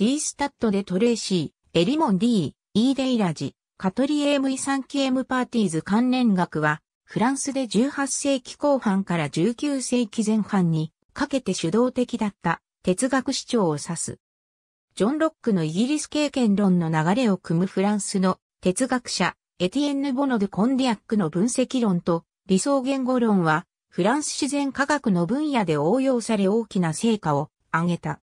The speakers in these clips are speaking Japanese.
D スタッドでトレーシー、エリモン D、E デイラジ、カトリエムイサンキエムパーティーズ関連学は、フランスで18世紀後半から19世紀前半にかけて主導的だった哲学主張を指す。ジョン・ロックのイギリス経験論の流れを組むフランスの哲学者、エティエンヌ・ボノド・コンディアックの分析論と理想言語論は、フランス自然科学の分野で応用され大きな成果を上げた。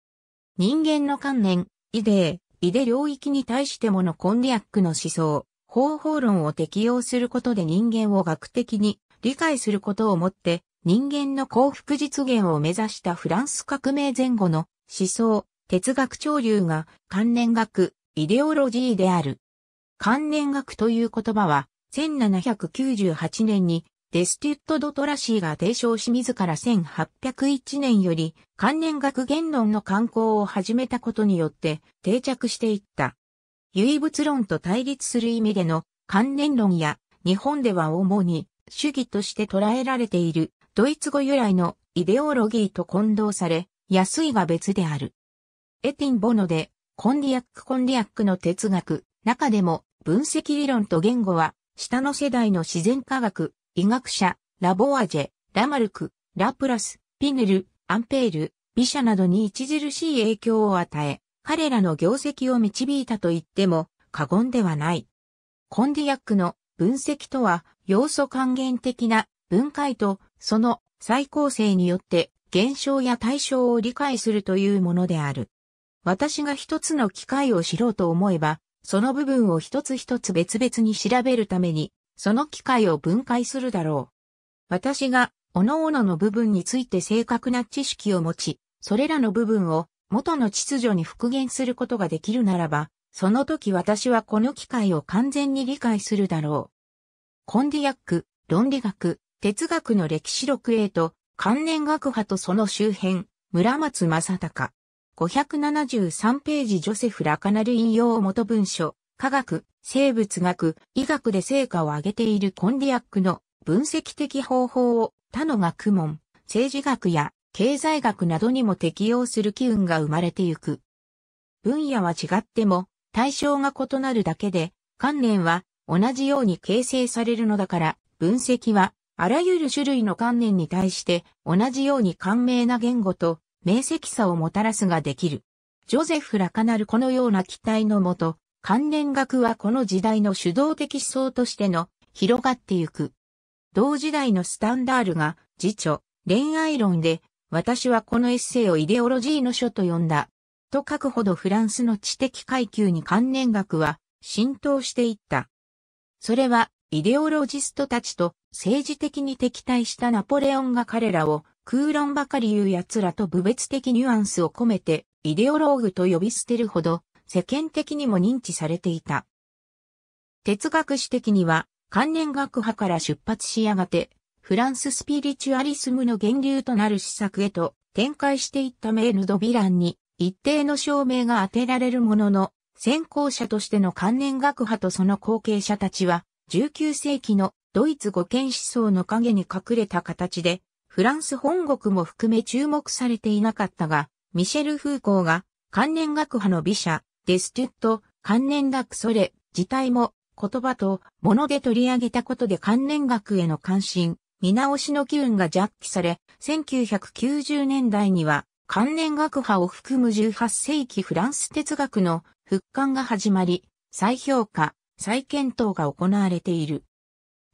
人間の観念、イデー、イデ領域に対してものコンディアックの思想、方法論を適用することで人間を学的に理解することをもって人間の幸福実現を目指したフランス革命前後の思想、哲学潮流が観念学、イデオロジーである。観念学という言葉は1798年にデスティッド・ドトラシーが提唱し自ら1801年より関連学言論の刊行を始めたことによって定着していった。唯物論と対立する意味での関連論や日本では主に主義として捉えられているドイツ語由来のイデオロギーと混同され、安いが別である。エティン・ボノでコンディアック・コンディアックの哲学、中でも分析理論と言語は下の世代の自然科学、医学者、ラボアジェ、ラマルク、ラプラス、ピネル、アンペール、ビシャなどに著しい影響を与え、彼らの業績を導いたと言っても過言ではない。コンディアックの分析とは、要素還元的な分解とその再構成によって現象や対象を理解するというものである。私が一つの機会を知ろうと思えば、その部分を一つ一つ別々に調べるためにその機会を分解するだろう。私が、各々の部分について正確な知識を持ち、それらの部分を元の秩序に復元することができるならば、その時私はこの機会を完全に理解するだろう。コンディアック、論理学、哲学の歴史録へと、関連学派とその周辺、村松正隆。573ページジョセフ・ラカナル引用元文書、科学、生物学、医学で成果を上げているコンディアックの分析的方法を他の学問、政治学や経済学などにも適用する機運が生まれてゆく。分野は違っても対象が異なるだけで観念は同じように形成されるのだから分析はあらゆる種類の観念に対して同じように簡明な言語と明晰さをもたらすができる。ジョゼフ・ラカナルこのような期待のもと、関連学はこの時代の主導的思想としての広がってゆく。同時代のスタンダールが、辞書、恋愛論で、私はこのエッセイをイデオロジーの書と呼んだ。と書くほどフランスの知的階級に関連学は浸透していった。それは、イデオロジストたちと政治的に敵対したナポレオンが彼らを空論ばかり言う奴らと部別的ニュアンスを込めてイデオローグと呼び捨てるほど世間的にも認知されていた。哲学史的には、観念学派から出発しやがて、フランススピリチュアリスムの源流となる施策へと展開していったメールド・ヴィランに一定の証明が当てられるものの、先行者としての観念学派とその後継者たちは、19世紀のドイツ語圏思想の陰に隠れた形で、フランス本国も含め注目されていなかったが、ミシェル・フーコーが観念学派の美者、デストゥット、関連学それ、自体も、言葉と、物で取り上げたことで関連学への関心、見直しの機運がジャッキされ、1990年代には、関連学派を含む18世紀フランス哲学の復刊が始まり、再評価、再検討が行われている。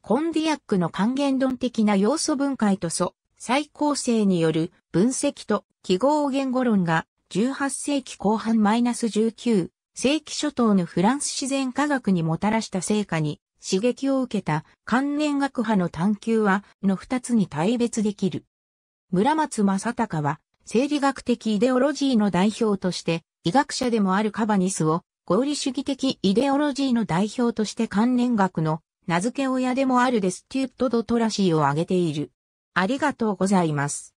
コンディアックの還元論的な要素分解と素、再構成による分析と記号言語論が18世紀後半 -19 世紀初頭のフランス自然科学にもたらした成果に刺激を受けた関連学派の探求はの二つに対別できる。村松正隆は生理学的イデオロジーの代表として医学者でもあるカバニスを合理主義的イデオロジーの代表として関連学の名付け親でもあるデステュート・ド・トラシーを挙げている。ありがとうございます。